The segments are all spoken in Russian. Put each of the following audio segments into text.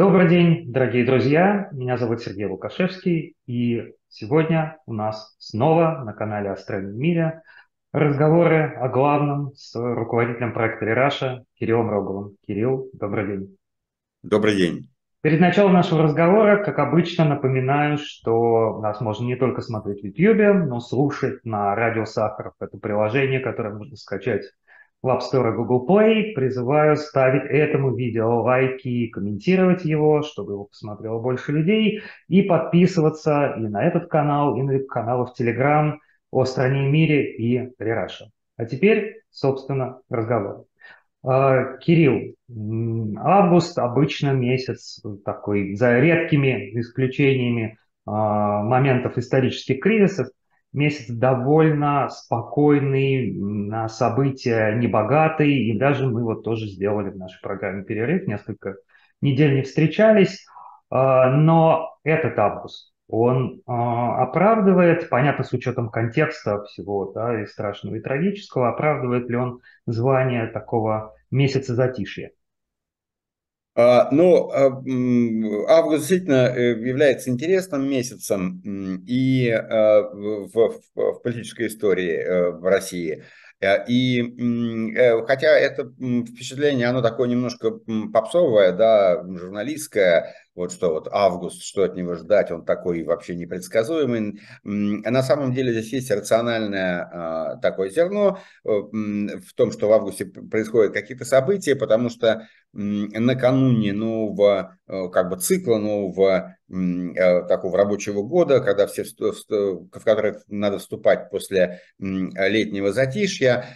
Добрый день, дорогие друзья! Меня зовут Сергей Лукашевский, и сегодня у нас снова на канале «О странном мире» разговоры о главном с руководителем проекта «Лераша» Кириллом Роговым. Кирилл, добрый день! Добрый день! Перед началом нашего разговора, как обычно, напоминаю, что нас можно не только смотреть в YouTube, но слушать на радио Сахаров. Это приложение, которое можно скачать в App Store и Google Play. Призываю ставить этому видео лайки, комментировать его, чтобы его посмотрело больше людей, и подписываться и на этот канал, и на каналы в Telegram о стране и мире и Рераше. А теперь, собственно, разговор. А, Кирилл, август обычно месяц такой, за редкими исключениями а, моментов исторических кризисов, месяц довольно спокойный, на события небогатый, и даже мы вот тоже сделали в нашей программе перерыв, несколько недель не встречались, а, но этот август, он а, оправдывает, понятно, с учетом контекста всего, да, и страшного, и трагического, оправдывает ли он звание такого месяца затишья? А, Но ну, а, август действительно э, является интересным месяцем и а, в, в политической истории э, в России. И э, хотя это впечатление, оно такое немножко попсовое, да, журналистское, вот что вот август, что от него ждать, он такой вообще непредсказуемый. На самом деле здесь есть рациональное а, такое зерно э, в том, что в августе происходят какие-то события, потому что накануне нового э, как бы цикла, нового э, такого рабочего года, когда все, в которых надо вступать после летнего затишья,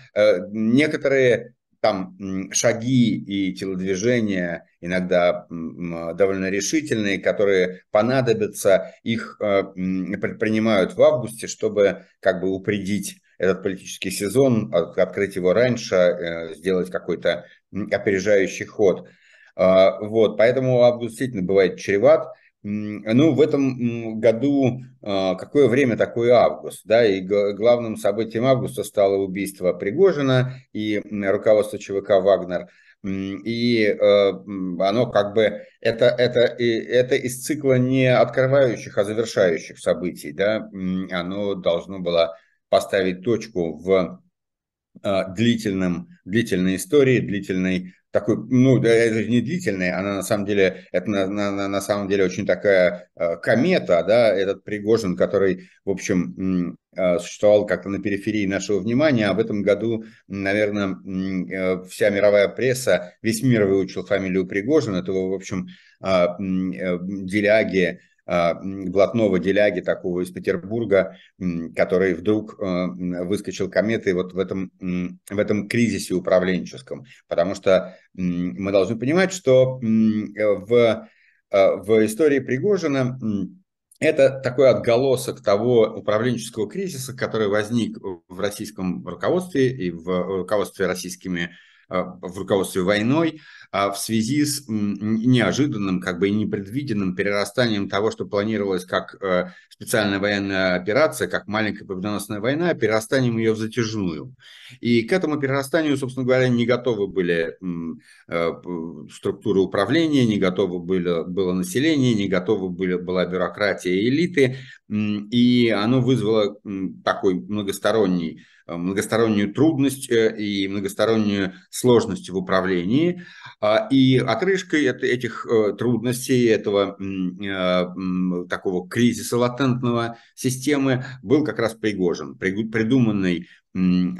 некоторые там шаги и телодвижения иногда довольно решительные, которые понадобятся, их э, предпринимают в августе, чтобы как бы упредить этот политический сезон, открыть его раньше, э, сделать какой-то опережающий ход. А, вот, поэтому август действительно бывает чреват ну, в этом году а, какое время такое, август, да, и главным событием августа стало убийство Пригожина и руководство ЧВК «Вагнер», и э, оно как бы, это, это, это из цикла не открывающих, а завершающих событий, да, оно должно было поставить точку в а, длительном, длительной истории, длительной такой, ну, это же не длительная, она на самом деле, это на, на, на самом деле очень такая э, комета, да, этот Пригожин, который, в общем, э, существовал как-то на периферии нашего внимания, а в этом году, наверное, э, вся мировая пресса, весь мир выучил фамилию Пригожин, этого, в общем, э, э, деляги, а, блатного деляги такого из Петербурга, который вдруг э, выскочил кометой вот в этом, в этом кризисе управленческом. Потому что мы должны понимать, что э, в, э, в истории Пригожина это такой отголосок того управленческого кризиса, который возник в российском руководстве и в руководстве российскими а, в руководстве войной а в связи с неожиданным, как бы и непредвиденным перерастанием того, что планировалось как э, специальная военная операция, как маленькая победоносная война, перерастанием ее в затяжную. И к этому перерастанию, собственно говоря, не готовы были э, структуры управления, не готовы были, было население, не готовы были была бюрократия элиты, и оно вызвало такой многосторонний Э, многостороннюю трудность э, и многостороннюю сложность в управлении. А, и отрыжкой этих э, трудностей, этого такого кризиса латентного системы был как раз Пригожин, придуманный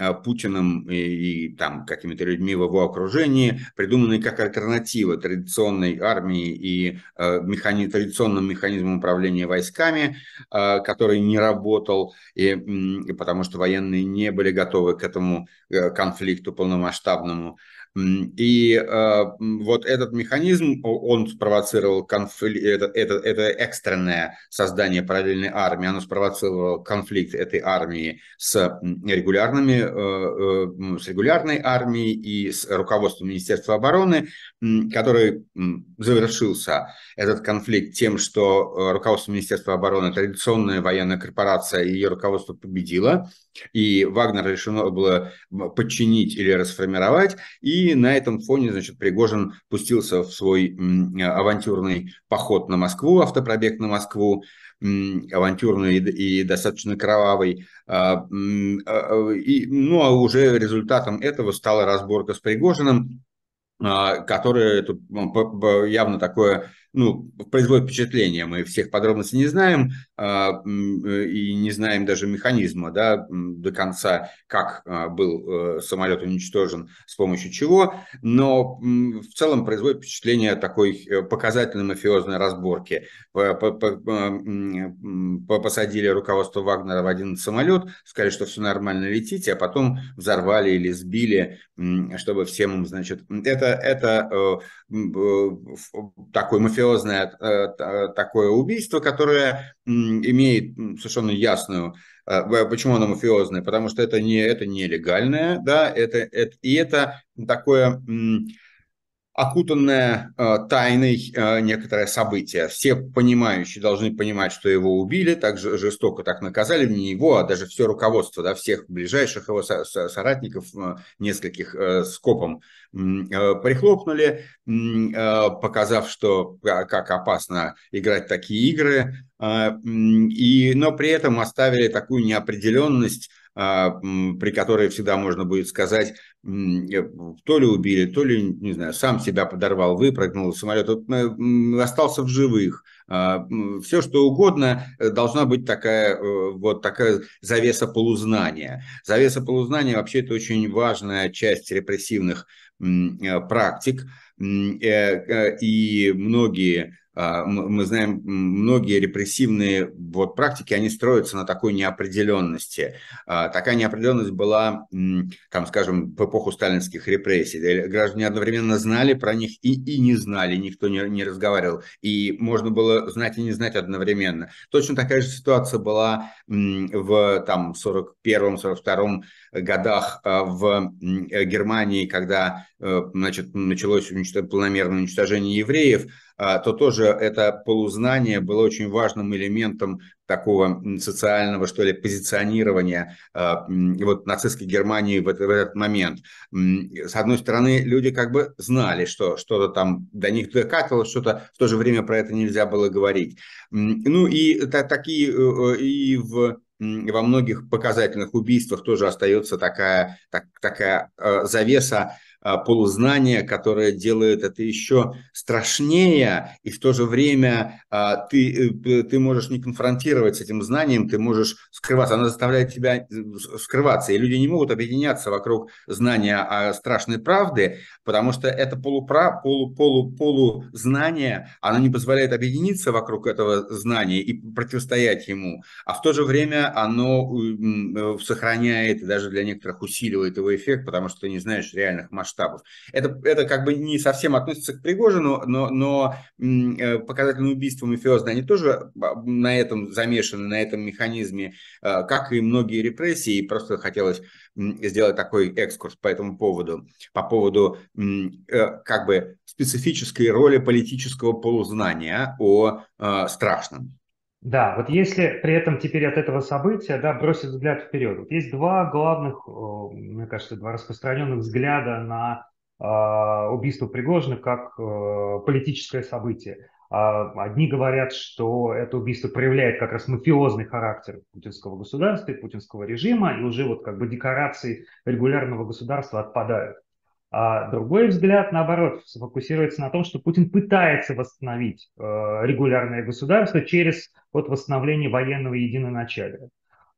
а, Путиным и, и там какими-то людьми в его окружении, придуманные как альтернатива традиционной армии и э, механи... традиционным механизмам управления войсками, э, который не работал, и, и потому что военные не были готовы к этому э, конфликту полномасштабному. И э, вот этот механизм, он спровоцировал конфликт, это, это, это экстренное создание параллельной армии, оно спровоцировало конфликт этой армии с, регулярными, э, э, с регулярной армией и с руководством Министерства обороны, который завершился, этот конфликт, тем, что э, руководство Министерства обороны, традиционная военная корпорация и ее руководство победило, и Вагнер решено было подчинить или расформировать. И на этом фоне, значит, Пригожин пустился в свой э, авантюрный поход на Москву, автопробег на Москву авантюрный и достаточно кровавый. А, а, а, и, ну, а уже результатом этого стала разборка с Пригожиным, которая ну, явно такое ну, производит впечатление. Мы всех подробностей не знаем а, э, и не знаем даже механизма да, до конца, как а, был э, самолет уничтожен, с помощью чего, но в целом производит впечатление такой э, показательной мафиозной разборки. А, посадили руководство Вагнера в один самолет, сказали, что все нормально летите, а потом взорвали или сбили, чтобы всем им, значит, это, это такой мафиозный мафиозное э, такое убийство, которое имеет совершенно ясную... Э, почему оно мафиозное? Потому что это не это нелегальное, да, это, это, и это такое окутанное э, тайной э, некоторое событие. Все понимающие должны понимать, что его убили, так же жестоко так наказали, не его, а даже все руководство, да, всех ближайших его со- со- соратников, э, нескольких э, скопом э, прихлопнули, э, показав, что э, как опасно играть такие игры, э, и, но при этом оставили такую неопределенность а, при которой всегда можно будет сказать, э, то ли убили, то ли, не знаю, сам себя подорвал, выпрыгнул из самолета, э, остался в живых. А, Все, что угодно, э, должна быть такая, вот такая завеса полузнания. Завеса полузнания вообще это очень важная часть репрессивных практик, и многие а, мы знаем, многие репрессивные вот практики, они строятся на такой неопределенности. А, такая неопределенность была, там, скажем, в эпоху сталинских репрессий. Граждане одновременно знали про них и, и не знали, никто не, не разговаривал. И можно было знать и не знать одновременно. Точно такая же ситуация была в там, 41-42 годах а, в э, Германии, когда э, значит, началось уничтож... планомерное уничтожение евреев, а, то тоже это полузнание было очень важным элементом такого социального, что ли, позиционирования а, вот, нацистской Германии в этот, момент. С одной стороны, люди как бы знали, что что-то там до них докатывалось, что-то в то же время про это нельзя было говорить. Ну и такие э, и в во многих показательных убийствах тоже остается такая, так, такая э, завеса а, полузнание, которое делает это еще страшнее, и в то же время а, ты, э, ты можешь не конфронтировать с этим знанием, ты можешь скрываться, она заставляет тебя э, скрываться, и люди не могут объединяться вокруг знания о страшной правды, потому что это полупра, полу, полу, полу знание, оно не позволяет объединиться вокруг этого знания и противостоять ему, а в то же время оно э, сохраняет, и даже для некоторых усиливает его эффект, потому что ты не знаешь реальных масштабов, масштабов. Это, это как бы не совсем относится к Пригожину, но, но э, показательным убийством и они тоже а, на этом замешаны, на этом механизме, а, как и многие репрессии, и просто хотелось сделать такой экскурс по этому поводу, по поводу э, как бы специфической роли политического полузнания о а, страшном. Да, вот если при этом теперь от этого события да, бросить взгляд вперед. Вот есть два главных, э, мне кажется, два распространенных взгляда на а, убийство Пригожина как э, политическое событие. А, одни говорят, что это убийство проявляет как раз мафиозный характер путинского государства и путинского режима, и уже вот как бы декорации регулярного государства отпадают. А другой взгляд, наоборот, сфокусируется на том, что Путин пытается восстановить э, регулярное государство через вот восстановление военного единоначалия.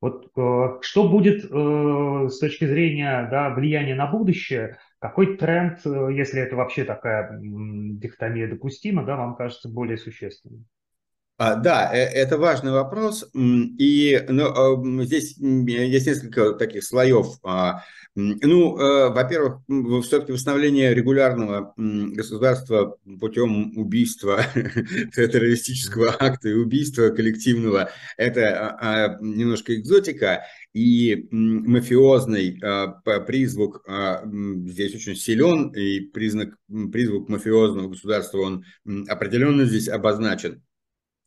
Вот э, что будет э, с точки зрения да, влияния на будущее, какой тренд, если это вообще такая дихотомия допустима, да, вам кажется более существенным? А, да, э, это важный вопрос, и ну, а, здесь есть несколько таких слоев. А, ну, э, во-первых, все-таки восстановление регулярного государства путем убийства, террористического акта и убийства коллективного, это немножко экзотика, и мафиозный призвук здесь очень силен, и признак, призвук мафиозного государства, он определенно здесь обозначен.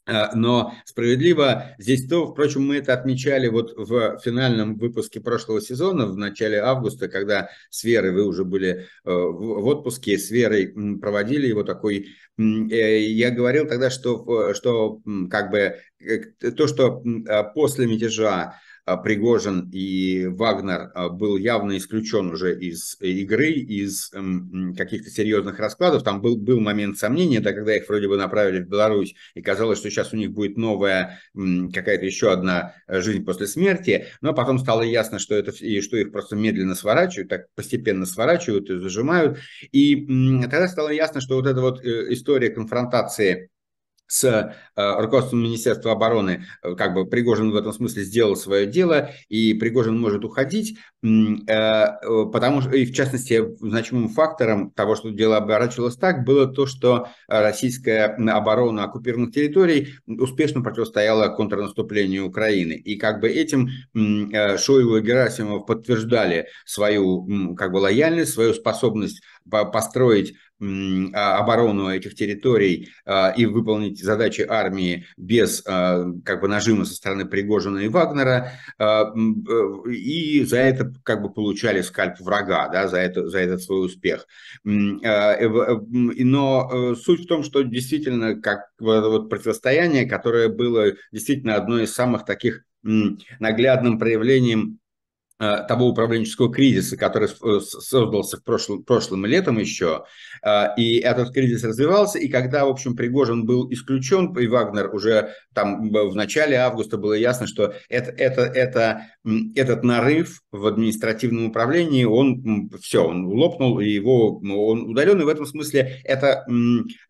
Э, но справедливо здесь то, впрочем, мы это отмечали вот в финальном выпуске прошлого сезона, в начале августа, когда с Верой, вы уже были э, в отпуске, с Верой проводили его такой... Э, я говорил тогда, что, что как бы то, что после мятежа а, Пригожин и Вагнер а, был явно исключен уже из э, игры, из эм, каких-то серьезных раскладов. Там был, был момент сомнения, да, когда их вроде бы направили в Беларусь, и казалось, что сейчас у них будет новая какая-то еще одна э, жизнь после смерти. Но потом стало ясно, что, это, и что их просто медленно сворачивают, так постепенно сворачивают и зажимают. И тогда стало ясно, что вот эта вот э, история конфронтации с э, руководством Министерства обороны, э, как бы Пригожин в этом смысле сделал свое дело, и Пригожин может уходить, э, потому что, и в частности, значимым фактором того, что дело оборачивалось так, было то, что российская оборона оккупированных территорий успешно противостояла контрнаступлению Украины. И как бы этим Шойгу и Герасимов подтверждали свою как бы лояльность, свою способность построить а, оборону этих территорий а, и выполнить задачи армии без а, как бы нажима со стороны Пригожина и Вагнера, э, и за это как бы получали скальп врага, да, за, это, за этот свой успех. Э, э, но суть в том, что действительно как вот противостояние, которое было действительно одной из самых таких наглядным проявлением Э, того управленческого кризиса, который э, создался в прошлом, прошлым летом еще, э, и этот кризис развивался, и когда, в общем, Пригожин был исключен, и Вагнер уже там в начале августа было ясно, что это, это, это, этот нарыв в административном управлении, он все, он лопнул, и его он удален, и в этом смысле это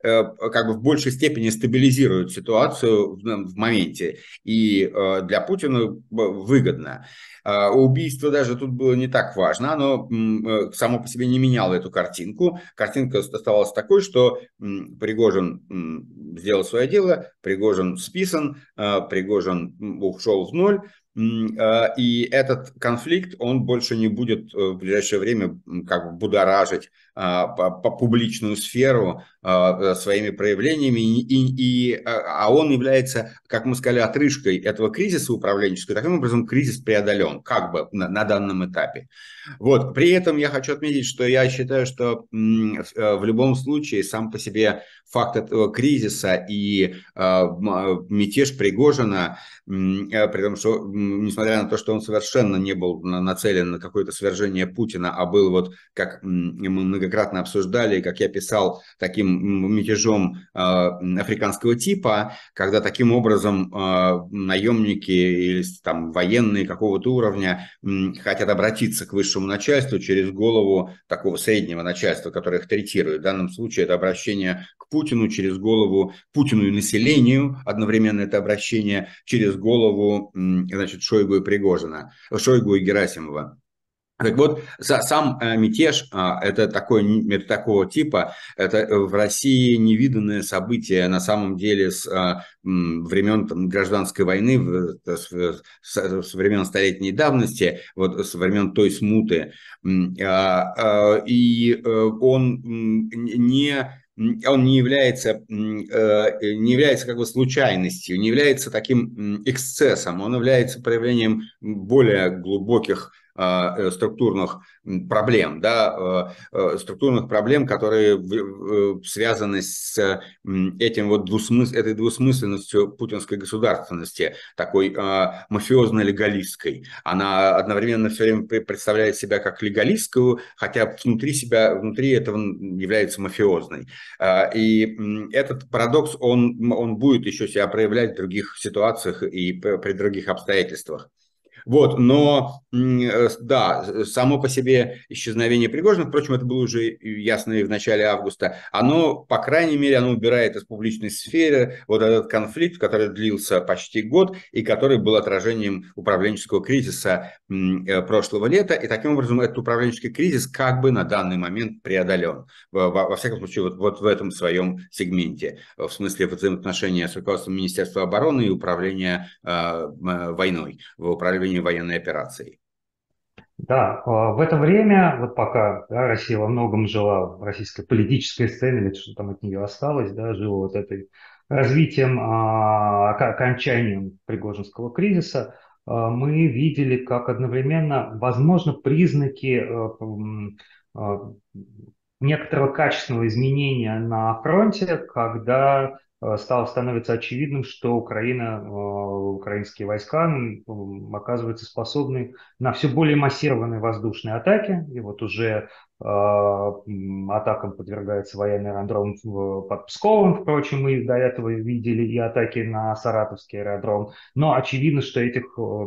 как бы в большей степени стабилизирует ситуацию в, в моменте, и для Путина выгодно. А, убийство даже тут было не так важно, оно э, само по себе не меняло эту картинку. Картинка оставалась такой, что Пригожин сделал свое дело, Пригожин списан, а, Пригожин ушел в ноль, а, и этот конфликт, он больше не будет э, в ближайшее время как бы будоражить а, по публичную сферу а, э, своими проявлениями, и, и, а, а он является, как мы сказали, отрыжкой этого кризиса управленческого, таким образом кризис преодолен, как бы на, на данном этапе. Вот. При этом я хочу отметить, что я считаю, что э, в любом случае сам по себе факт этого кризиса и мятеж Пригожина, э, при том, что, несмотря на то, что он совершенно не был нацелен на какое-то свержение Путина, а был вот, как мы много многократно обсуждали, как я писал, таким мятежом э, африканского типа, когда таким образом э, наемники или там военные какого-то уровня э, хотят обратиться к высшему начальству через голову такого среднего начальства, которое их третирует. В данном случае это обращение к Путину через голову Путину и населению, одновременно это обращение через голову, значит, Шойгу и Пригожина, Шойгу и Герасимова. Так вот, сам э, мятеж а, это, такой, это такого типа, это э, в России невиданное событие на самом деле с а, времен там, гражданской войны, э, с, с времен столетней давности, вот с времен той смуты. А, и он не он не является, не является как бы случайностью, не является таким эксцессом, он является проявлением более глубоких Э, э, структурных проблем, да, э, структурных проблем, которые связаны с этим вот двусмыс... этой двусмысленностью путинской государственности, такой мафиозно-легалистской. Она одновременно все время представляет себя как легалистскую, хотя внутри себя, внутри этого является мафиозной. И этот парадокс, он, он будет еще себя проявлять в других ситуациях и при других обстоятельствах. Вот, но э, да, само по себе исчезновение Пригожина, впрочем, это было уже ясно и в начале августа, оно, по крайней мере, оно убирает из публичной сферы вот этот конфликт, который длился почти год и который был отражением управленческого кризиса э, прошлого лета, и таким образом этот управленческий кризис как бы на данный момент преодолен, во, во всяком случае, вот, вот в этом своем сегменте, в смысле взаимоотношения с руководством Министерства обороны и управления а, э, войной, в управлении ведению военной операции. Да, а, в это время, вот пока да, Россия во многом жила в российской политической сцене, или что там от нее осталось, да, жила вот этой развитием, а, окончанием Пригожинского кризиса, а, мы видели как одновременно, возможно, признаки э, э, некоторого качественного изменения на фронте, когда Э, стало становиться очевидным, что Украина, э, украинские войска оказываются способны на все более массированные воздушные атаки. И вот уже э, атакам подвергается военный аэродром под Псковом, впрочем, мы до этого видели и атаки на Саратовский аэродром. Но очевидно, что этих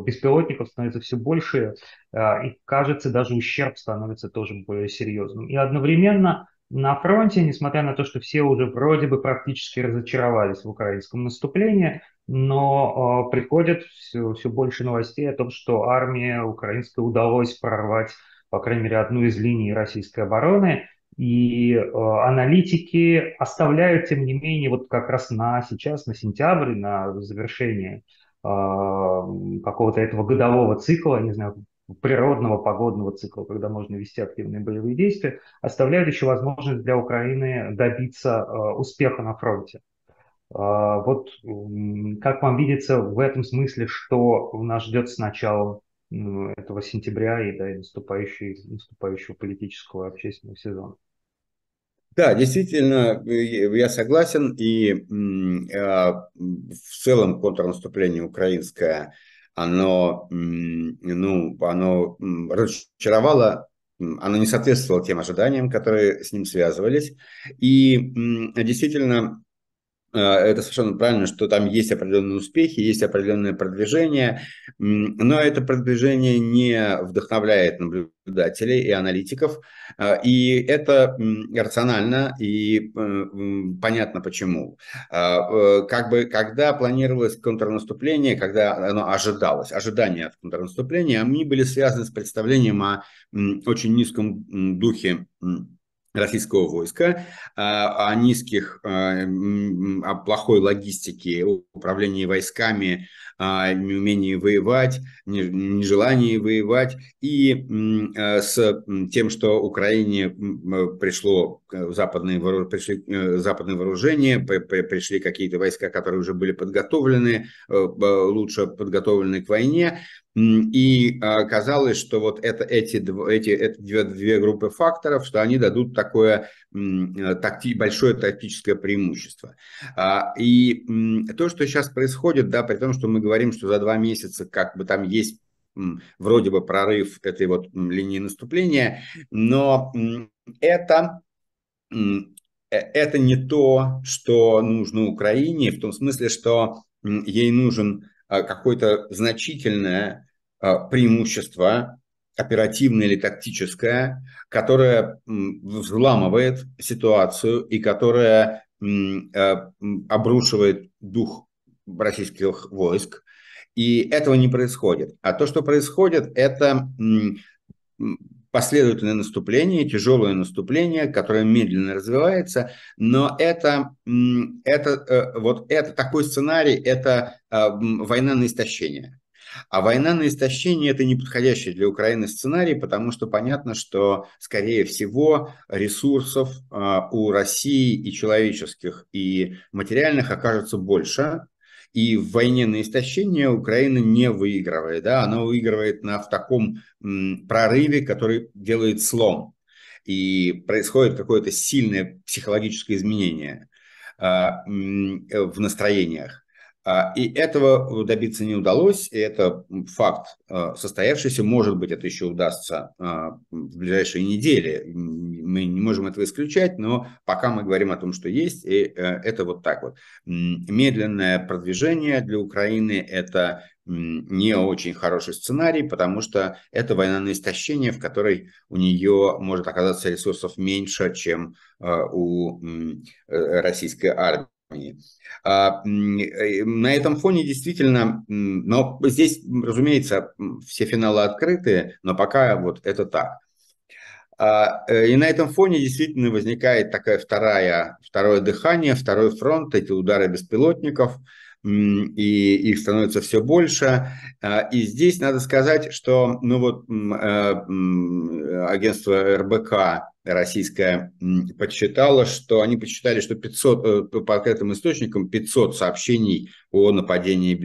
беспилотников становится все больше, и кажется, даже ущерб становится тоже более серьезным. И одновременно на фронте, несмотря на то, что все уже вроде бы практически разочаровались в украинском наступлении, но э, а, приходит все, все больше новостей о том, что армия украинская удалось прорвать, по крайней мере, одну из линий российской обороны, и э, аналитики оставляют, тем не менее, вот как раз на сейчас, на сентябрь, на завершение э, какого-то этого годового цикла, не знаю, природного погодного цикла, когда можно вести активные боевые действия, оставляют еще возможность для Украины добиться э, успеха на фронте. Э, вот как вам видится в этом смысле, что нас ждет с начала этого сентября и, да, и наступающего политического общественного сезона? Да, действительно, э, я согласен. И э, в целом контрнаступление украинское – оно, ну, оно разочаровало, оно не соответствовало тем ожиданиям, которые с ним связывались. И действительно, а, это совершенно правильно, что там есть определенные успехи, есть определенное продвижение, но это продвижение не вдохновляет наблюдателей и аналитиков, а, и это рационально и э, понятно почему. А, э, как бы, когда планировалось контрнаступление, когда оно ожидалось, ожидание от контрнаступления, они были связаны с представлением о очень низком духе российского войска, о а, а низких, о а, плохой логистике, управлении войсками, а, неумении воевать, нежелании воевать и э, с тем, что Украине э, пришло э, западное пришли, западные вооружения, пришли какие-то войска, которые уже были подготовлены, лучше подготовлены к войне. И казалось, что вот это, эти, эти, эти две, две группы факторов, что они дадут такое такти, большое тактическое преимущество. А, и то, что сейчас происходит, да, при том, что мы говорим говорим, что за два месяца как бы там есть вроде бы прорыв этой вот линии наступления, но это э, это не то, что нужно Украине, в том смысле, что ей нужен а, какое-то значительное а, преимущество, оперативное или тактическое, которое взламывает ситуацию и которое э, обрушивает дух российских войск. И этого не происходит. А то, что происходит, это последовательное наступление, тяжелое наступление, которое медленно развивается, но это, это, э, вот это такой сценарий, это э, война на истощение. А война на истощение – это неподходящий для Украины сценарий, потому что понятно, что, скорее всего, ресурсов э, у России и человеческих, и материальных окажется больше, и в войне на истощение Украина не выигрывает. Да? Она выигрывает на, в таком м, прорыве, который делает слом. И происходит какое-то сильное психологическое изменение а, э, в настроениях. А, и этого добиться не удалось, и это факт а, состоявшийся. Может быть, это еще удастся а, в ближайшие недели. Мы не можем этого исключать, но пока мы говорим о том, что есть, и э, это вот так вот. Медленное продвижение для Украины – это не очень хороший сценарий, потому что это война на истощение, в которой у нее может оказаться ресурсов меньше, чем у э, российской армии. А, э, на этом фоне действительно, но здесь, разумеется, все финалы открыты, но пока вот это так. А, э, и на этом фоне действительно возникает такая вторая, второе дыхание, второй фронт, эти удары беспилотников, и их становится все больше. А, и здесь надо сказать, что ну вот, э, агентство РБК российская подсчитала, что они подсчитали, что 500, э, по открытым источникам 500 сообщений о нападении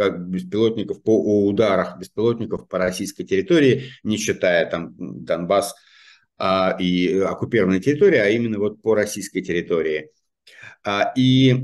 а, беспилотников, по, о ударах беспилотников по российской территории, не считая там Донбасс а, и э, оккупированной территории, а именно вот по российской территории. А, и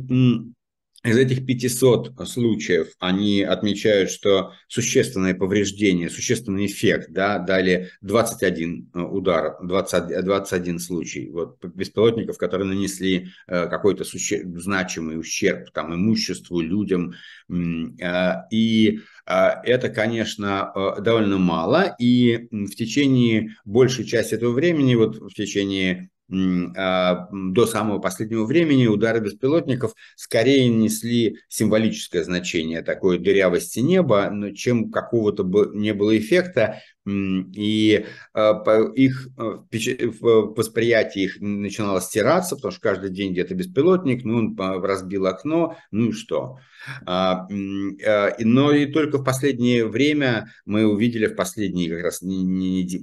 из этих 500 случаев они отмечают, что существенное повреждение, существенный эффект, да, дали 21 э, удар, 20, 21 случай вот, беспилотников, которые нанесли э, какой-то суще... значимый ущерб там, имуществу, людям. Э, и это, конечно, довольно мало. И в течение большей части этого времени, вот в течение а, до самого последнего времени удары беспилотников скорее несли символическое значение такой дырявости неба, но чем какого-то бы не было эффекта, и а, их а, восприятие их начинало стираться, потому что каждый день где-то беспилотник, ну, он а, разбил окно, ну и что. Но и только в последнее время мы увидели, в последние как раз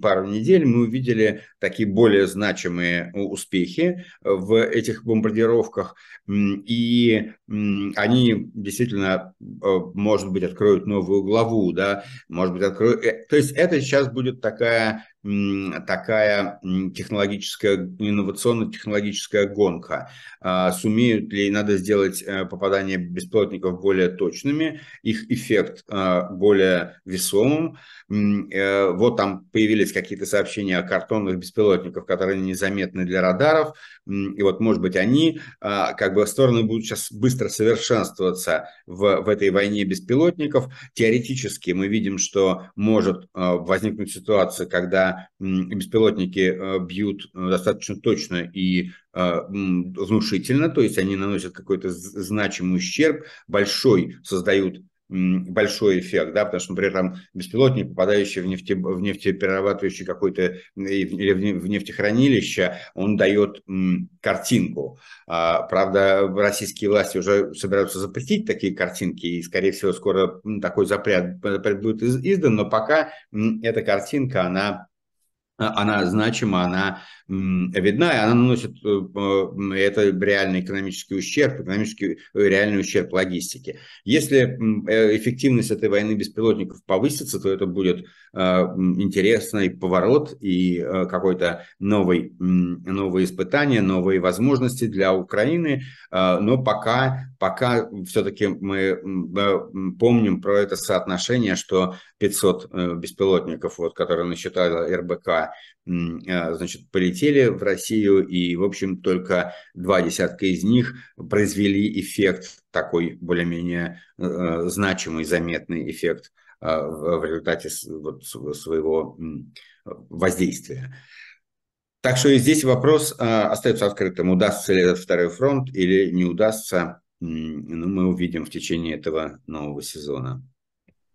пару недель, мы увидели такие более значимые успехи в этих бомбардировках, и они действительно, может быть, откроют новую главу, да, может быть, откроют... Э, то есть это сейчас будет такая такая технологическая, инновационно-технологическая гонка. А, сумеют ли, надо сделать э, попадание беспилотников более точными, их эффект а, более весомым. Э, вот там появились какие-то сообщения о картонных беспилотниках, которые незаметны для радаров. И вот, может быть, они, а, как бы, стороны будут сейчас быстро совершенствоваться в, в этой войне беспилотников. Теоретически мы видим, что может возникнуть ситуация, когда беспилотники э, бьют э, достаточно точно и э, внушительно, то есть они наносят какой-то значимый ущерб, большой создают большой эффект, да, потому что, например, там беспилотник, попадающий в, нефте, в нефтеперерабатывающий какой-то или в нефтехранилище, он дает картинку. А, правда, российские власти уже собираются запретить такие картинки, и, скорее всего, скоро такой запрет, запрет будет издан, но пока эта картинка, она она значима, она видна, и она наносит э, это реальный экономический ущерб, экономический э, реальный ущерб логистике. Если э, эффективность этой войны беспилотников повысится, то это будет интересный поворот и какое-то новое, новое испытание, новые возможности для Украины, но пока, пока все-таки мы помним про это соотношение, что 500 беспилотников, вот, которые насчитали РБК, а, значит, полетели в Россию, и, в общем, только два десятка из них произвели эффект, такой более-менее э, значимый, заметный эффект а, в результате вот своего воздействия. Так что и здесь вопрос а, остается открытым, удастся ли этот второй фронт или не удастся, ну, мы увидим в течение этого нового сезона.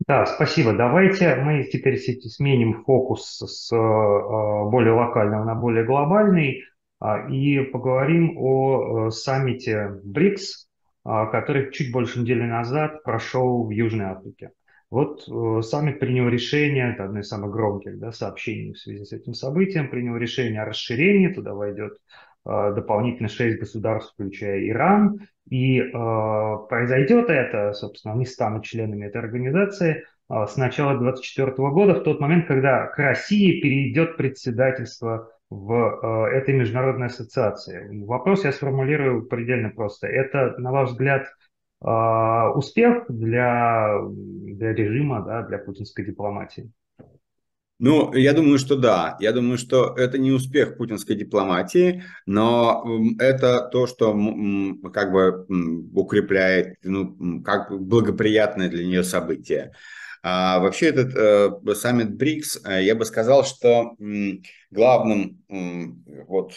Да, спасибо. Давайте мы теперь сменим фокус с э, более локального на более глобальный а, и поговорим о э, саммите БРИКС, а, который чуть больше недели назад прошел в Южной Африке. Вот э, саммит принял решение, это одно из самых громких да, сообщений в связи с этим событием, принял решение о расширении, туда войдет Э, дополнительно шесть государств, включая Иран. И э, произойдет это, собственно, они станут членами этой организации э, с начала 2024 года, в тот момент, когда к России перейдет председательство в этой международной ассоциации. Вопрос я сформулирую предельно просто. Это, на ваш взгляд, успех для, для режима, да, для путинской дипломатии? Ну, я думаю, что да. Я думаю, что это не успех путинской дипломатии, но это то, что как бы укрепляет, ну, как благоприятное для нее событие. А вообще этот э, саммит БРИКС, э, я бы сказал, что главным, вот,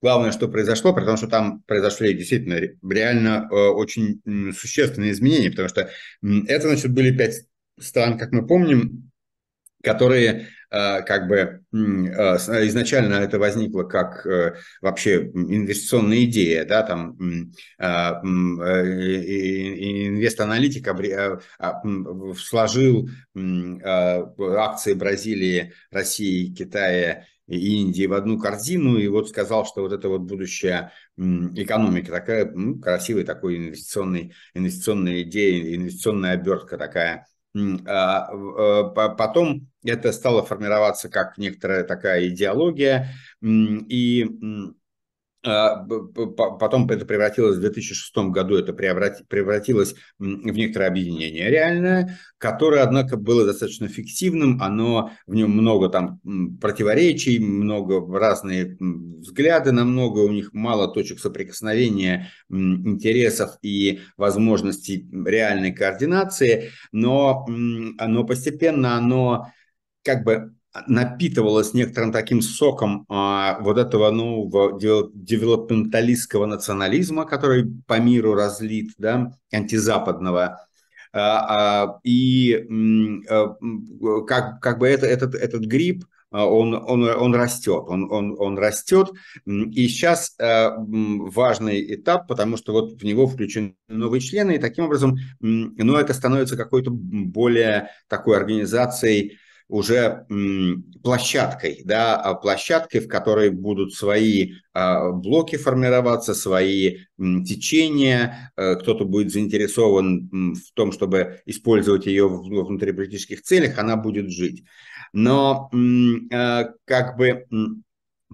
главное, что произошло, потому что там произошли действительно реально э, очень существенные изменения, потому что это, значит, были пять стран, как мы помним, которые а, как бы а, а, изначально это возникло как э, вообще инвестиционная идея, да, там инвест-аналитик сложил акции Бразилии, России, Китая и Индии в одну корзину, и вот сказал, что вот это вот будущее экономики, такая ну, красивая такой инвестиционный, инвестиционная идея, инвестиционная обертка такая – а, э, потом это стало формироваться как некоторая такая идеология, и а, потом это превратилось в 2006 году, это превратилось в некоторое объединение реальное, которое, однако, было достаточно фиктивным, оно, в нем много там противоречий, много разные взгляды на многое, у них мало точек соприкосновения интересов и возможностей реальной координации, но оно постепенно, оно как бы напитывалась некоторым таким соком а, вот этого нового ну, девелопменталистского национализма, который по миру разлит, да, антизападного. А, а, и а, как, как бы это, этот, этот гриб, а, он, он, он растет, он, он, он растет. И сейчас а, важный этап, потому что вот в него включены новые члены, и таким образом, ну, это становится какой-то более такой организацией, уже площадкой, да, а площадкой, в которой будут свои а, блоки формироваться, свои течения, э, кто-то будет заинтересован в том, чтобы использовать ее в ну, внутриполитических целях, она будет жить. Но э, как бы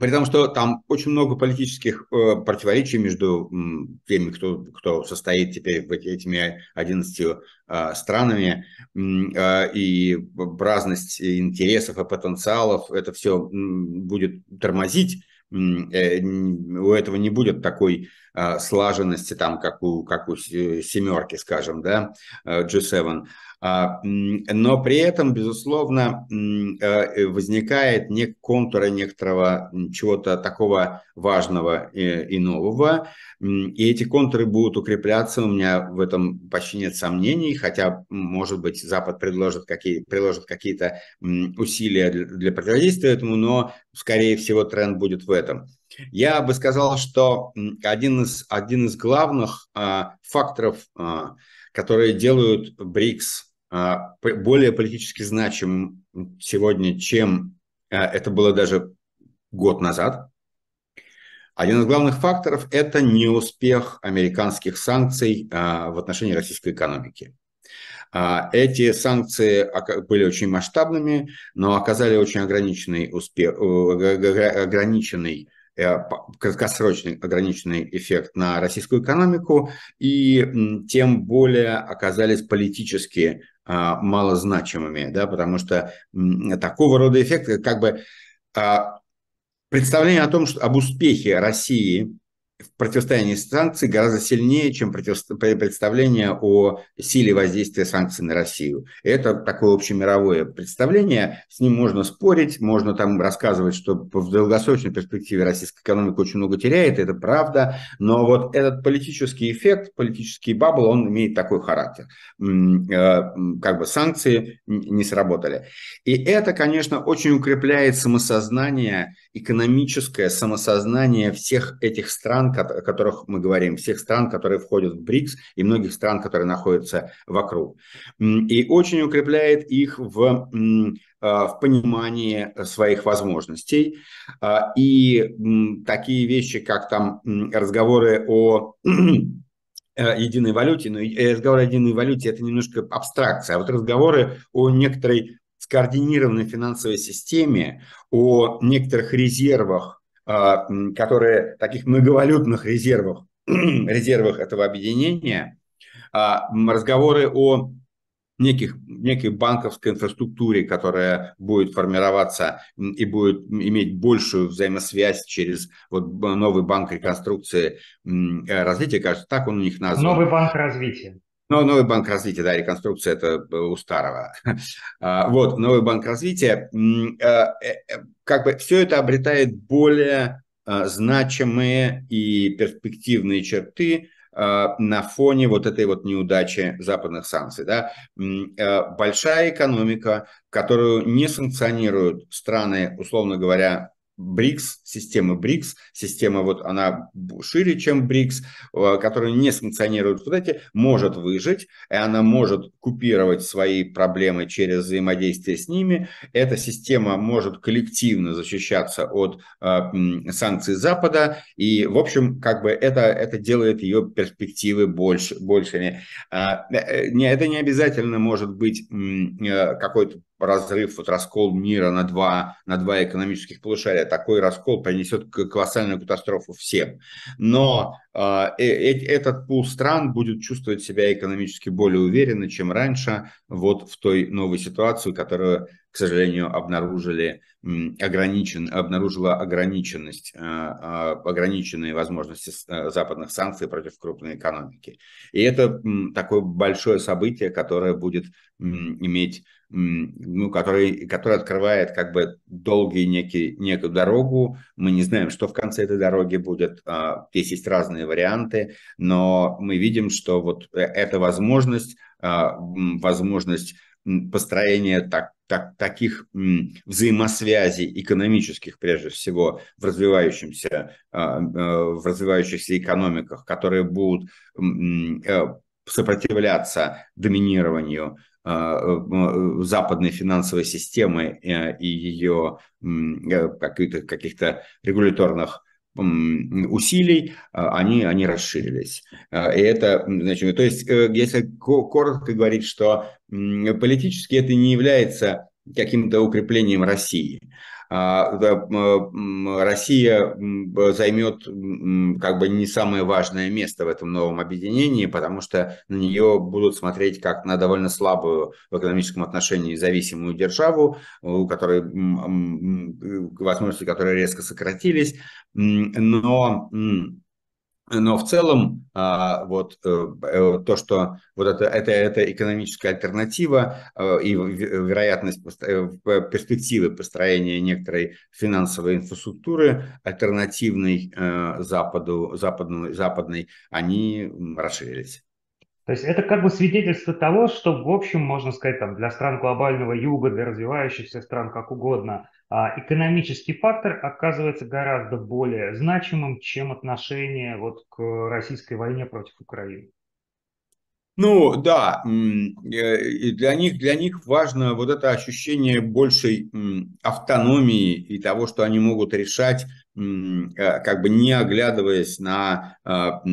при том, что там очень много политических э, противоречий между м, теми, кто, кто состоит теперь в эти, этими 11 э, странами, э, и разность интересов и потенциалов, это все м, будет тормозить. Э, у этого не будет такой Э, слаженности, там, как у, как у э, семерки, скажем, да, э, G7. А, но при этом, безусловно, возникает не контура некоторого чего-то такого важного и нового. И эти контуры будут укрепляться, у меня в этом почти нет сомнений, хотя, может быть, Запад предложит, какие, приложит какие-то усилия для противодействия этому, но, скорее всего, тренд будет в этом. Я бы сказал, что один из, один из главных а, факторов, а, которые делают БРИКС а, более политически значимым сегодня, чем а, это было даже год назад, один из главных факторов – это неуспех американских санкций а, в отношении российской экономики. А, эти санкции были очень масштабными, но оказали очень ограниченный, успех, ограниченный Э, краткосрочный ограниченный эффект на российскую экономику, и тем более оказались политически а, малозначимыми, да, потому что такого рода эффект, как бы а, представление о том, что об успехе России в противостоянии санкций гораздо сильнее, чем представление о силе воздействия санкций на Россию. Это такое общемировое представление, с ним можно спорить, можно там рассказывать, что в долгосрочной перспективе российская экономика очень много теряет, это правда, но вот этот политический эффект, политический бабл, он имеет такой характер. Э, как бы санкции не сработали. И это, конечно, очень укрепляет самосознание, экономическое самосознание всех этих стран, стран, о которых мы говорим, всех стран, которые входят в БРИКС и многих стран, которые находятся вокруг. И очень укрепляет их в, э, в понимании своих возможностей. А, и такие вещи, как там разговоры о э, единой валюте, но э, разговоры о единой валюте – это немножко абстракция, а вот разговоры о некоторой скоординированной финансовой системе, о некоторых резервах а, которые таких многовалютных резервах, резервах этого объединения, а, разговоры о неких, некой банковской инфраструктуре, которая будет формироваться и будет иметь большую взаимосвязь через вот новый банк реконструкции э, развития, кажется, так он у них назван. Новый банк развития. Ну, новый банк развития, да, реконструкция это э, у старого. А, вот, новый банк развития. Э, э, как бы все это обретает более значимые и перспективные черты на фоне вот этой вот неудачи западных санкций. Да? Большая экономика, которую не санкционируют страны, условно говоря, БРИКС, система БРИКС, система вот она шире, чем БРИКС, э, которая не санкционирует вот эти, может выжить, и она может купировать свои проблемы через взаимодействие с ними. Эта система может коллективно защищаться от э, санкций Запада, и, в общем, как бы это, это делает ее перспективы больше, большими. А, э, э, это не обязательно может быть э, какой-то разрыв, вот раскол мира на два, на два экономических полушария, такой раскол принесет колоссальную катастрофу всем. Но а, э, э, этот пул стран будет чувствовать себя экономически более уверенно, чем раньше, вот в той новой ситуации, которую к сожалению, обнаружили ограничен, обнаружила ограниченность, э, э, ограниченные возможности э, западных санкций против крупной экономики. И это такое большое событие, которое будет иметь, ну, который, который открывает как бы долгий некий, некую дорогу. Мы не знаем, что в конце этой дороги будет. А, здесь есть разные варианты, но мы видим, что вот эта возможность, а, возможность построение так так, таких м, взаимосвязей экономических, прежде всего, в, развивающемся, а, э, в развивающихся экономиках, которые будут э, сопротивляться доминированию а, э, э, западной финансовой системы э, и ее каких-то каких регуляторных усилий, а, они, они расширились. А, и это значит То есть, э, если коротко говорить, что политически это не является каким-то укреплением России. А, э, Россия э, займет как бы не самое важное место в этом новом объединении, потому что на нее будут смотреть как на довольно слабую в экономическом отношении зависимую державу, э, у которой возможности, которые резко сократились, но но в целом а, вот э, э, то, что вот это, это, это экономическая альтернатива э, и вероятность перспективы построения некоторой финансовой инфраструктуры альтернативной Западу, западной, западной, они расширились. То есть это как бы свидетельство того, что в общем, можно сказать, там, для стран глобального юга, для развивающихся стран, как угодно – а, экономический фактор оказывается гораздо более значимым, чем отношение вот к российской войне против Украины. Ну да, э, и для них, для них важно вот это ощущение большей автономии и того, что они могут решать Э, как бы не оглядываясь на а, э,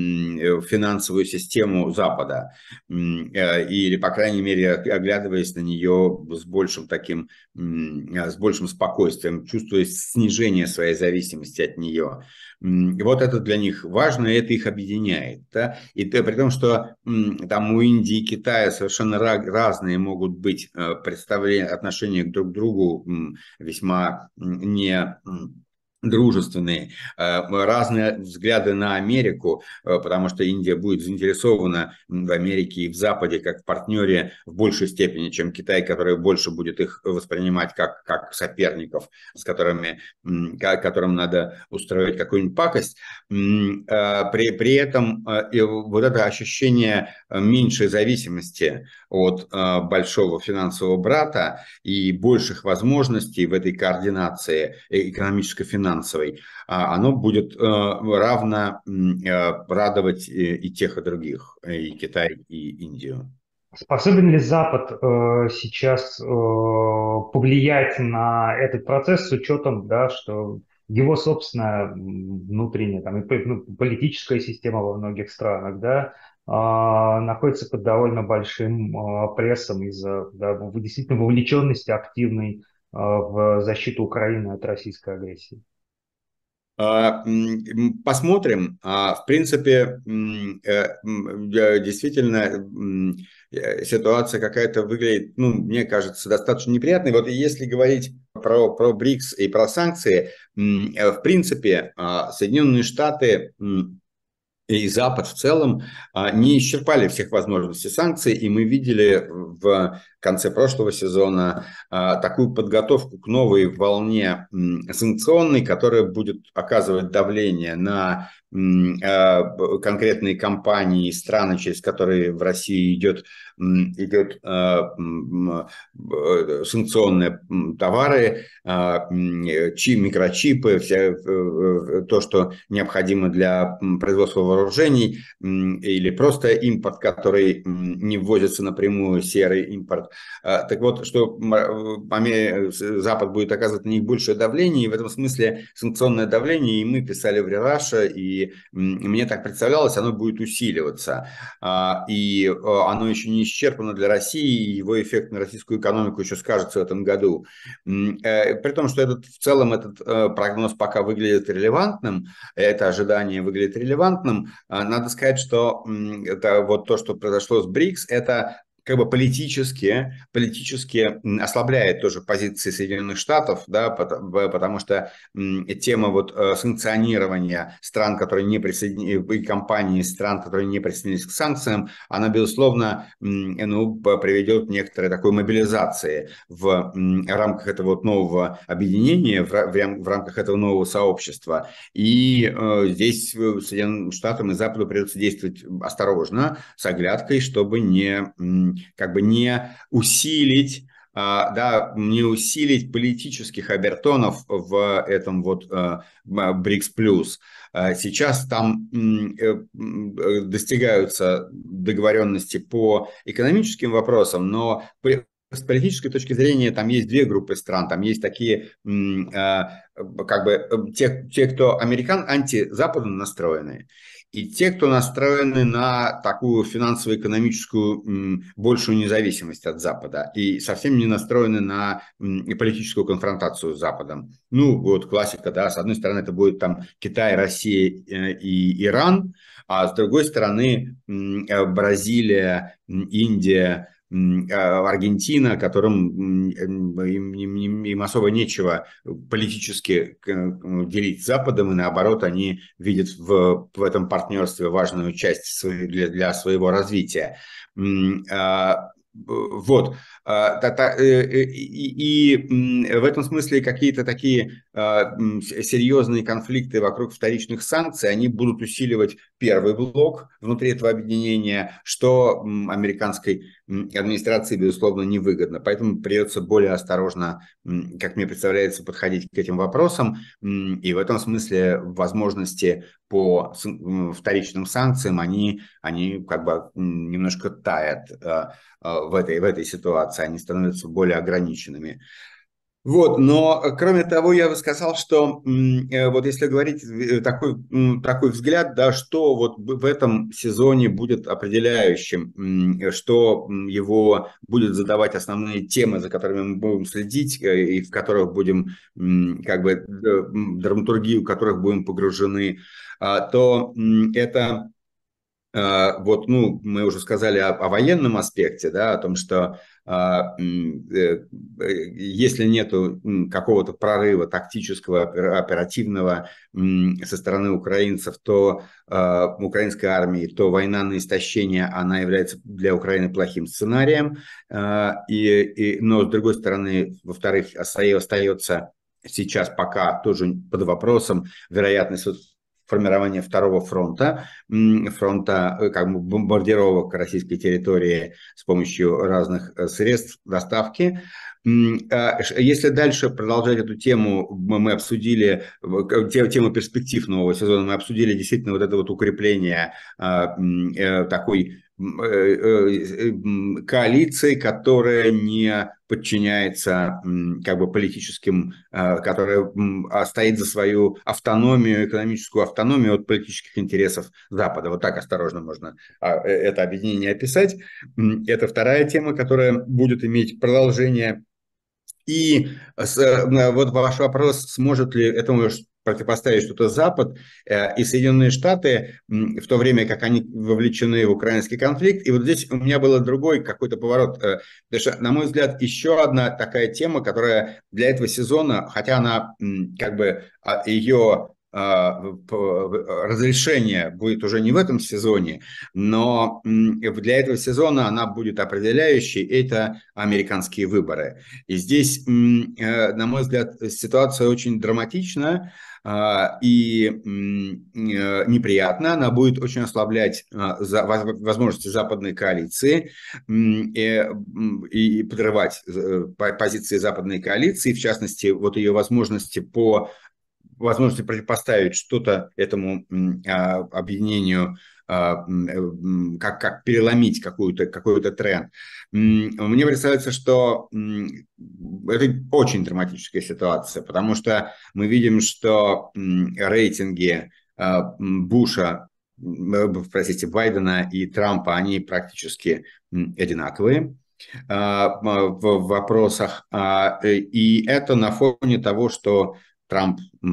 финансовую систему Запада, э, или, по крайней мере, оглядываясь на нее с большим таким, с большим спокойствием, чувствуя снижение своей зависимости от нее. Вот это для них важно, и это их объединяет. Да? И при том, что там у Индии и Китая совершенно разные могут быть представления, отношения друг к другу весьма не дружественные, э, разные взгляды на Америку, э, потому что Индия будет заинтересована в Америке и в Западе как в партнере в большей степени, чем Китай, который больше будет их воспринимать как, как соперников, с которыми, которым надо устроить какую-нибудь пакость. Э, при, при этом и вот это ощущение меньшей зависимости от большого финансового брата и больших возможностей в этой координации экономической финансовой финансовой, а, оно будет э, равно э, радовать и тех, и других, э, и Китай, и Индию. Способен ли Запад э, сейчас э, повлиять на этот процесс с учетом, да, что его собственная внутренняя там, ну, политическая система во многих странах да, э, находится под довольно большим э, прессом из-за да, действительно вовлеченности активной э, в защиту Украины от российской агрессии? А, посмотрим. А, в принципе, э, действительно, э, ситуация какая-то выглядит, ну, мне кажется, достаточно неприятной. Вот если говорить про, про БРИКС и про санкции, э, в принципе, а, Соединенные Штаты и Запад в целом не исчерпали всех возможностей санкций, и мы видели в конце прошлого сезона, а, такую подготовку к новой волне санкционной, которая будет оказывать давление на а, конкретные компании и страны, через которые в России идет, идет а, санкционные товары, э, чип, микрочипы, все э, то, что необходимо для производства вооружений или просто импорт, который не ввозится напрямую, серый импорт. А, так вот, что э, Запад будет оказывать на них большее давление, и в этом смысле санкционное давление, и мы писали в Рераша, и мне так представлялось, оно будет усиливаться. А, и э, оно еще не исчерпано для России, и его эффект на российскую экономику еще скажется в этом году. Э, при том, что этот, в целом этот прогноз пока выглядит релевантным, это ожидание выглядит релевантным, а, надо сказать, что это вот то, что произошло с БРИКС, это как бы политически, политически ослабляет тоже позиции Соединенных Штатов, да, потому, потому что тема вот э, санкционирования стран, которые не присоединились, и компаний стран, которые не присоединились к санкциям, она, безусловно, ну, приведет к некоторой такой мобилизации в рамках этого вот нового объединения, в, рамках этого нового сообщества. И э, здесь Соединенным Штатам и Западу придется действовать осторожно, с оглядкой, чтобы не как бы не усилить а, да, не усилить политических обертонов в этом вот а, а, БРИКС плюс. Сейчас там э, достигаются договоренности по экономическим вопросам, но с политической точки зрения там есть две группы стран. Там есть такие, как бы, э, те, те кто американ, антизападно настроенные и те, кто настроены на такую финансово-экономическую большую независимость от Запада и совсем не настроены на политическую конфронтацию с Западом. Ну, вот классика, да, с одной стороны это будет там Китай, Россия э, и Иран, а с другой стороны э, Бразилия, Индия, а, Аргентина, которым им, им, им особо нечего политически э, делить с Западом, и наоборот, они видят в, в этом партнерстве важную часть для, для своего развития. А, вот. А, э, э, и в этом смысле какие-то такие а, серьезные конфликты вокруг вторичных санкций, они будут усиливать первый блок внутри этого объединения, что американской администрации, безусловно, невыгодно. Поэтому придется более осторожно, как мне представляется, подходить к этим вопросам. И в этом смысле возможности по вторичным санкциям, они, они как бы немножко тают э, э, в этой, в этой ситуации, они становятся более ограниченными. Вот, но э, кроме того, я бы сказал, что э, вот если говорить э, такой, такой взгляд, да, что вот в этом сезоне будет определяющим, что его будет задавать основные темы, за которыми мы будем следить и в которых будем, как бы, драматургию, в которых будем погружены, а, то это а, вот, ну, мы уже сказали о, о военном аспекте, да, о том, что а, э, если нет какого-то прорыва тактического, оперативного со стороны украинцев, то а, украинской армии, то война на истощение, она является для Украины плохим сценарием. А, и, и, но, с другой стороны, во-вторых, остается сейчас пока тоже под вопросом вероятность формирования второго фронта, фронта э, как бы бомбардировок российской территории с помощью разных э, средств доставки. А, если дальше продолжать эту тему, мы обсудили тему перспектив нового сезона, мы обсудили действительно вот это вот укрепление а, э, такой Э, э, э, коалиции, которая не подчиняется как бы политическим, а, которая а, стоит за свою автономию, экономическую автономию от политических интересов Запада. Вот так осторожно можно а, это объединение описать. Это вторая тема, которая будет иметь продолжение. И вот ваш вопрос, сможет ли, это противопоставить что-то Запад э, и Соединенные Штаты, в то время как они вовлечены в украинский конфликт. И вот здесь у меня был другой какой-то поворот. Э, потому что, на мой взгляд, еще одна такая тема, которая для этого сезона, хотя она как бы а, ее а, а, разрешение будет уже не в этом сезоне, но для этого сезона она будет определяющей, это американские выборы. И здесь, э, на мой взгляд, ситуация очень драматична а, и э, неприятна. Она будет очень ослаблять возможности западной коалиции э, и подрывать позиции западной коалиции, в частности, вот ее возможности по возможности противопоставить что-то этому а, объединению, а, э, как, как переломить какую-то, какой-то тренд. Мне представляется, что это очень драматическая ситуация, потому что мы видим, что рейтинги а, Буша э, простите, Байдена и Трампа, они практически одинаковые в вопросах. Э, и это на фоне того, что Трамп, э,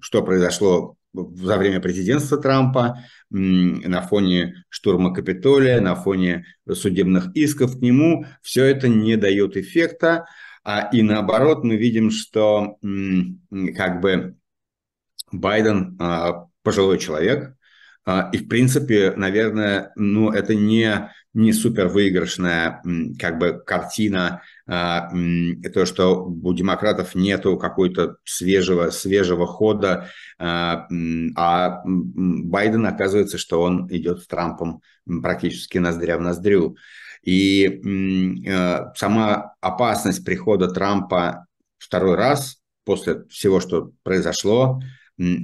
что произошло за время президентства Трампа, на фоне штурма Капитолия, на фоне судебных исков к нему, все это не дает эффекта. А и наоборот, мы видим, что как бы Байден а, пожилой человек, а, и, в принципе, наверное, ну, это не, не супер выигрышная как бы картина а, то, что у демократов нету какой-то свежего, свежего хода, а, а Байден оказывается, что он идет с Трампом практически ноздря в ноздрю. И а, сама опасность прихода Трампа второй раз после всего, что произошло,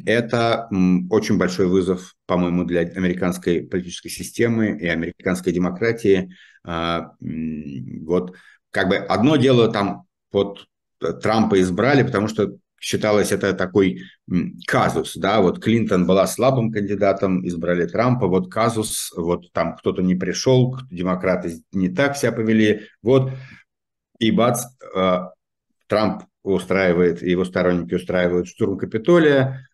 это очень большой вызов, по-моему, для американской политической системы и американской демократии. Вот как бы одно дело там вот э, Трампа избрали, потому что считалось это такой казус, да, вот Клинтон была слабым кандидатом, избрали Трампа, вот казус, вот там кто-то не пришел, демократы не так себя повели, вот, и бац, э, Трамп устраивает, его сторонники устраивают штурм Капитолия,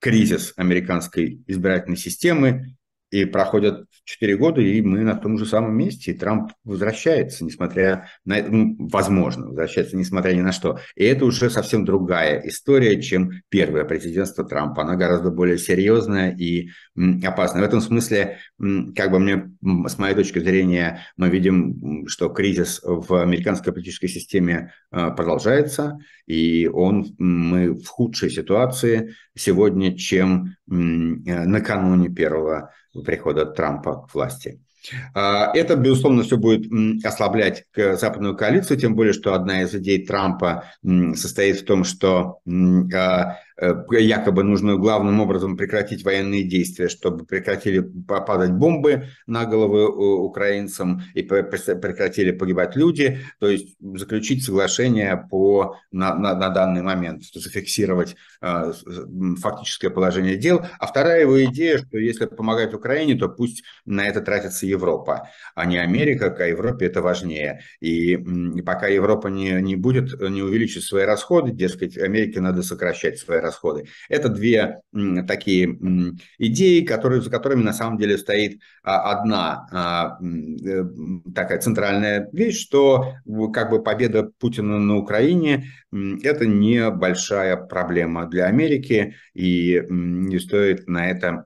кризис американской избирательной системы, и проходят 4 года, и мы на том же самом месте. И Трамп возвращается, несмотря на... Ну, возможно, возвращается, несмотря ни на что. И это уже совсем другая история, чем первое президентство Трампа. Она гораздо более серьезная и опасная. В этом смысле, как бы мне, с моей точки зрения, мы видим, что кризис в американской политической системе э, продолжается, и он, мы в худшей ситуации сегодня, чем э, накануне первого прихода Трампа к власти. А, это, безусловно, все будет ослаблять западную коалицию, тем более, что одна из идей Трампа состоит в том, что а, э, якобы нужно главным образом прекратить военные действия, чтобы прекратили попадать бомбы на головы э, украинцам и прекратили погибать люди, то есть заключить соглашение по, на, на, на данный момент, зафиксировать а, фактическое положение дел. А вторая его идея, что если помогать Украине, то пусть на это тратится Европа, а не Америка, а Европе это важнее. И, и пока Европа не, не будет, не увеличит свои расходы, дескать, Америке надо сокращать свои расходы. Это две такие идеи, которые, за которыми на самом деле стоит а, одна а, э, такая центральная вещь, что как бы победа Путина на Украине – это небольшая проблема для Америки, и не стоит на это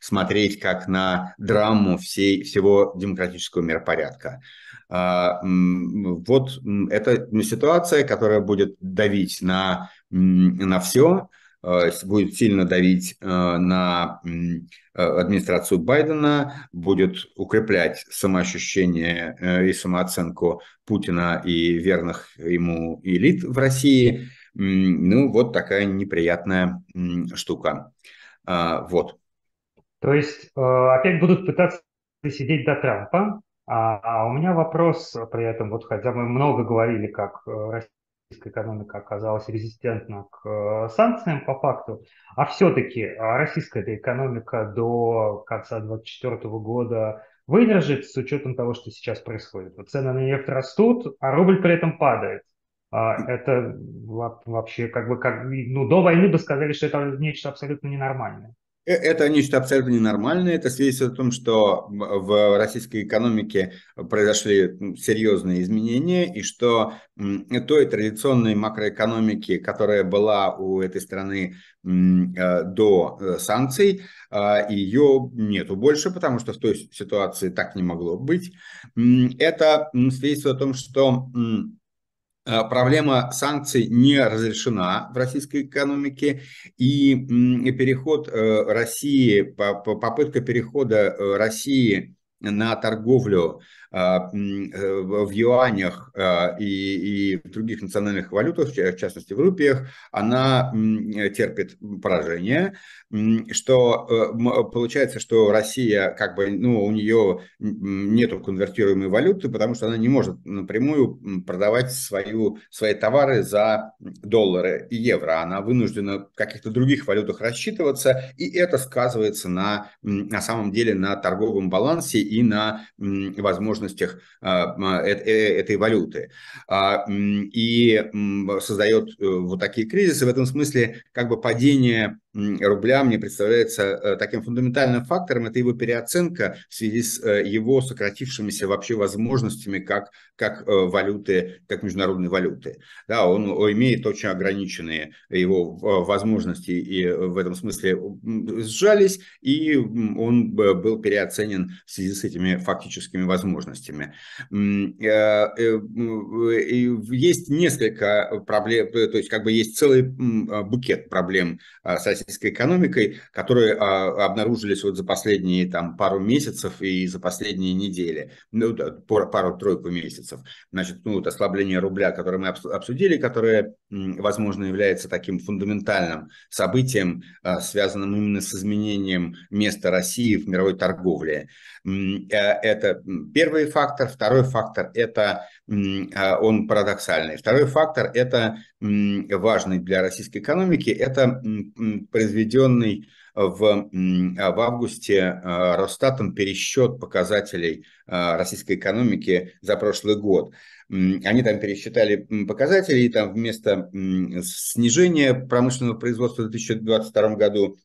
смотреть как на драму всей, всего демократического миропорядка. А, вот это ну, ситуация, которая будет давить на, на все, а, будет сильно давить а, на администрацию Байдена, будет укреплять самоощущение э, и самооценку Путина и верных ему элит в России. Ну, вот такая неприятная штука. Вот. То есть э, опять будут пытаться сидеть до Трампа. А, а у меня вопрос при этом, вот хотя мы много говорили, как э, российская экономика оказалась резистентна к э, санкциям по факту, а все-таки а российская экономика до конца 2024 года выдержит с учетом того, что сейчас происходит. Вот цены на нефть растут, а рубль при этом падает. А это вообще как бы как ну до войны бы сказали, что это нечто абсолютно ненормальное. Э, это нечто абсолютно ненормальное. Это свидетельствует о том, что в российской экономике произошли серьезные изменения, и что той традиционной макроэкономики, которая была у этой страны э, до э, санкций, ее нету больше, потому что в той ситуации так не могло быть. Это свидетельствует о том, что Э, проблема санкций не разрешена в российской экономике, и переход э, России, попытка перехода э, России на торговлю а, э, в юанях а, и, и в других национальных валютах, в частности в рупиях, она э, терпит поражение, что э, получается, что Россия, как бы, ну, у нее нету конвертируемой валюты, потому что она не может напрямую продавать свою, свои товары за доллары и евро. Она вынуждена в каких-то других валютах рассчитываться, и это сказывается на, на самом деле на торговом балансе и на возможности возможностях а, э, э, этой валюты. А, и создает э, вот такие кризисы. В этом смысле как бы падение рубля мне представляется э, таким фундаментальным фактором, это его переоценка в связи с э, его сократившимися вообще возможностями как, как э, валюты, как международной валюты. Да, он имеет очень ограниченные его возможности и в этом смысле сжались, и он был переоценен в связи с этими фактическими возможностями. Есть несколько проблем, то есть как бы есть целый букет проблем соседей российской экономикой, которые а, обнаружились вот за последние там пару месяцев и за последние недели, ну, да, пару-тройку месяцев. Значит, ну, вот ослабление рубля, которое мы обсудили, которое, возможно, является таким фундаментальным событием, а, связанным именно с изменением места России в мировой торговле. Э, это первый фактор. Второй фактор – это а, он парадоксальный. Второй фактор – это важный для российской экономики, это произведенный в, а, в августе а, Росстатом пересчет показателей а, российской экономики за прошлый год. Они там пересчитали показатели, и там вместо снижения промышленного производства в 2022 году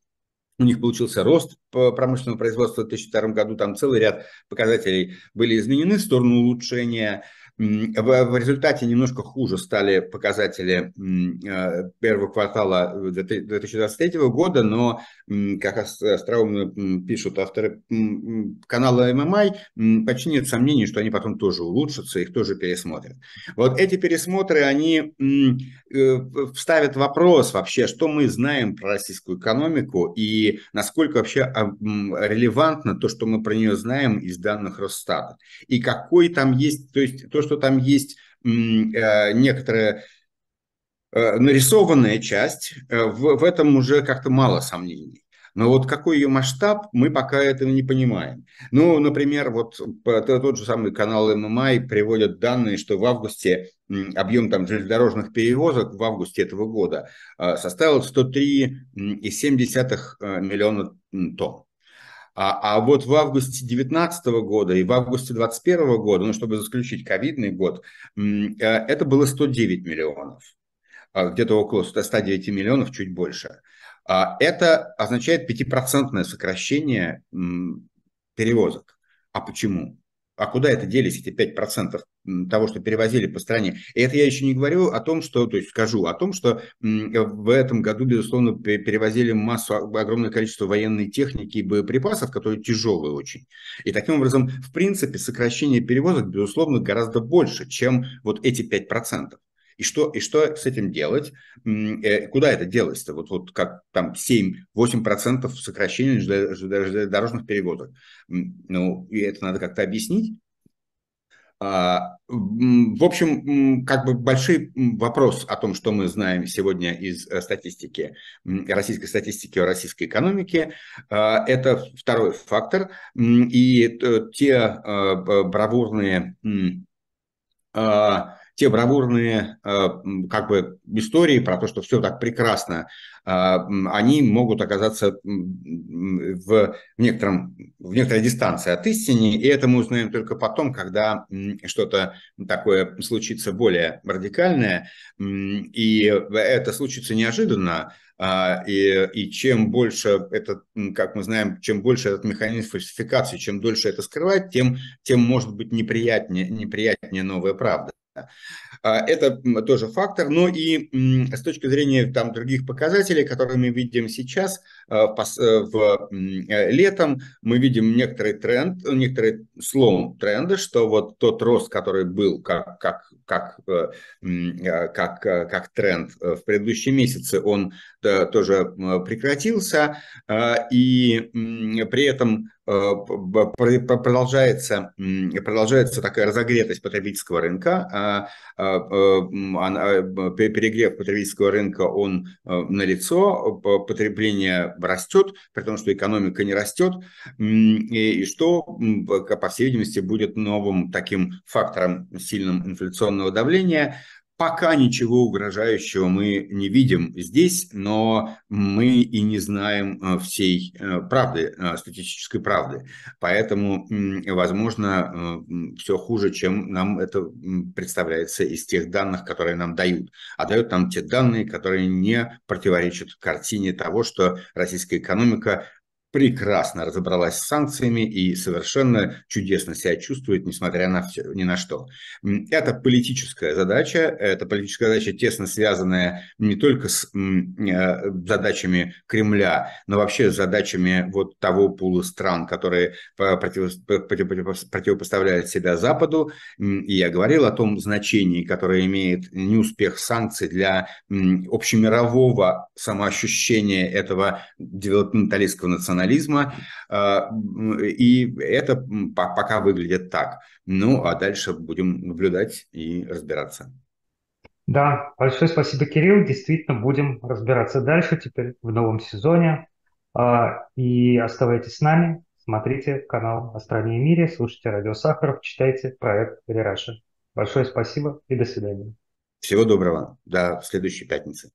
у них получился рост промышленного производства в 2002 году, там целый ряд показателей были изменены в сторону улучшения в результате немножко хуже стали показатели э, первого квартала 2023 э, года, но, как остроумно пишут авторы канала ММИ, почти нет сомнений, что они потом тоже улучшатся, их тоже пересмотрят. Вот эти пересмотры, они э, вставят вопрос вообще, что мы знаем про российскую экономику и насколько вообще а, релевантно то, что мы про нее знаем из данных Росстата. И какой там есть, то есть то, что там есть э, некоторая э, нарисованная часть, э, в, в этом уже как-то мало сомнений. Но вот какой ее масштаб, мы пока этого не понимаем. Ну, например, вот тот же самый канал ММА приводит данные, что в августе объем там железнодорожных перевозок в августе этого года составил 103,7 миллиона тонн. А, а вот в августе 2019 года и в августе 2021 года, ну, чтобы заключить ковидный год, э, это было 109 миллионов, а, где-то около 109 миллионов, чуть больше. А, это означает 5% сокращение перевозок. А почему? а куда это делись, эти 5% того, что перевозили по стране? И это я еще не говорю о том, что, то есть скажу о том, что в этом году, безусловно, перевозили массу, а, огромное количество военной техники и боеприпасов, которые тяжелые очень. И таким образом, в принципе, сокращение перевозок, безусловно, гораздо больше, чем вот эти 5%. И что, и что с этим делать? Э, куда это делось-то? Вот, вот как там 7-8% сокращения железнодорожных перевозок. Ну, и это надо как-то объяснить. А, в общем, как бы большой вопрос о том, что мы знаем сегодня из э, статистики, российской статистики о российской экономике, а, это второй фактор. И э, те бравурные а, те бравурные э, как бы истории про то, что все так прекрасно, э, они могут оказаться в, некотором, в некоторой дистанции от истины, и это мы узнаем только потом, когда что-то такое случится более радикальное, и это случится неожиданно, а, и, и чем больше этот, как мы знаем, чем больше этот механизм фальсификации, чем дольше это скрывать, тем, тем может быть неприятнее, неприятнее новая правда. А, это тоже фактор, но ну и с точки зрения там, других показателей, которые мы видим сейчас, а, в, э, э, летом, мы видим некоторый тренд, некоторый слом тренда, что вот тот рост, который был как, как, как, э, как, как тренд в предыдущие месяцы, он тоже прекратился, а, и при этом Э, продолжается, продолжается такая разогретость потребительского рынка, а, а, э, э, перегрев потребительского рынка, он налицо, потребление растет, при том, что экономика не растет, и что, по всей видимости, будет новым таким фактором сильным инфляционного давления, Пока ничего угрожающего мы не видим здесь, но мы и не знаем э, всей э, правды, э, статистической правды. Поэтому, возможно, все хуже, чем нам это представляется из тех данных, которые нам дают. А дают нам те данные, которые не противоречат картине того, что российская экономика прекрасно разобралась с санкциями и совершенно чудесно себя чувствует, несмотря на все, ни на что. Это политическая задача, это политическая задача, тесно связанная не только с э, задачами Кремля, но вообще с задачами вот того пула стран, которые противопоставляют себя Западу. И я говорил о том значении, которое имеет неуспех санкций для общемирового самоощущения этого девелопменталистского национализма национализма, а, и это пока выглядит так. Ну, а дальше будем наблюдать и разбираться. Да, большое спасибо, Кирилл. Действительно, будем разбираться дальше теперь в новом сезоне. А, и оставайтесь с нами, смотрите канал «О стране и мире», слушайте «Радио Сахаров», читайте проект «Рераши». Большое спасибо и до свидания. Всего доброго. До следующей пятницы.